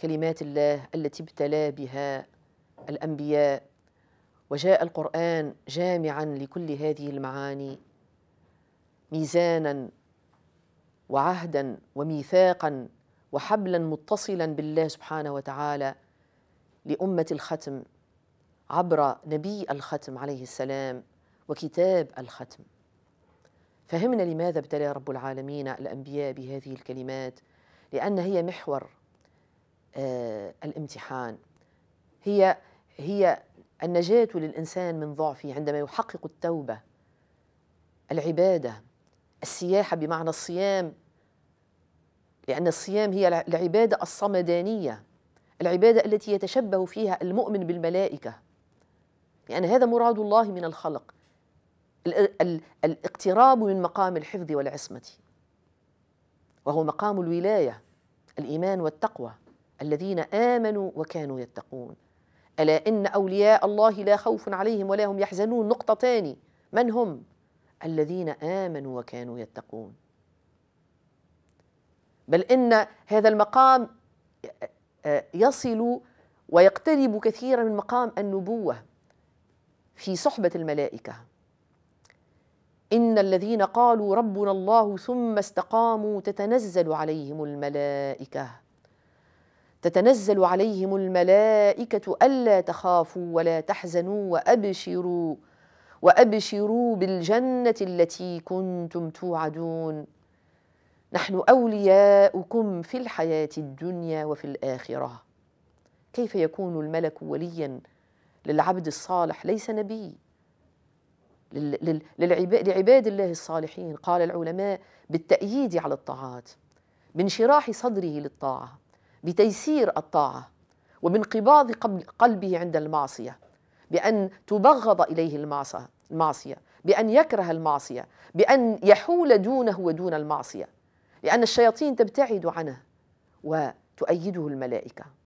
كلمات الله التي ابتلى بها الانبياء وجاء القران جامعا لكل هذه المعاني ميزانا وعهدا وميثاقا وحبلا متصلا بالله سبحانه وتعالى لامه الختم عبر نبي الختم عليه السلام وكتاب الختم فهمنا لماذا ابتلى رب العالمين الانبياء بهذه الكلمات لان هي محور آه، الامتحان هي هي النجاة للإنسان من ضعفه عندما يحقق التوبة العبادة السياحة بمعنى الصيام لأن الصيام هي العبادة الصمدانية العبادة التي يتشبه فيها المؤمن بالملائكة لأن هذا مراد الله من الخلق الاقتراب من مقام الحفظ والعصمة وهو مقام الولاية الإيمان والتقوى الذين امنوا وكانوا يتقون الا ان اولياء الله لا خوف عليهم ولا هم يحزنون نقطه تاني من هم الذين امنوا وكانوا يتقون بل ان هذا المقام آه، آه، يصل ويقترب كثيرا من مقام النبوه في صحبه الملائكه ان الذين قالوا ربنا الله ثم استقاموا تتنزل عليهم الملائكه تتنزل عليهم الملائكة ألا تخافوا ولا تحزنوا وأبشروا وأبشروا بالجنة التي كنتم توعدون نحن أولياؤكم في الحياة الدنيا وفي الآخرة كيف يكون الملك وليا للعبد الصالح ليس نبي لعباد الله الصالحين قال العلماء بالتأييد على الطاعات بانشراح صدره للطاعة بتيسير الطاعه وبانقباض قلبه عند المعصيه بان تبغض اليه المعصيه بان يكره المعصيه بان يحول دونه ودون المعصيه لان الشياطين تبتعد عنه وتؤيده الملائكه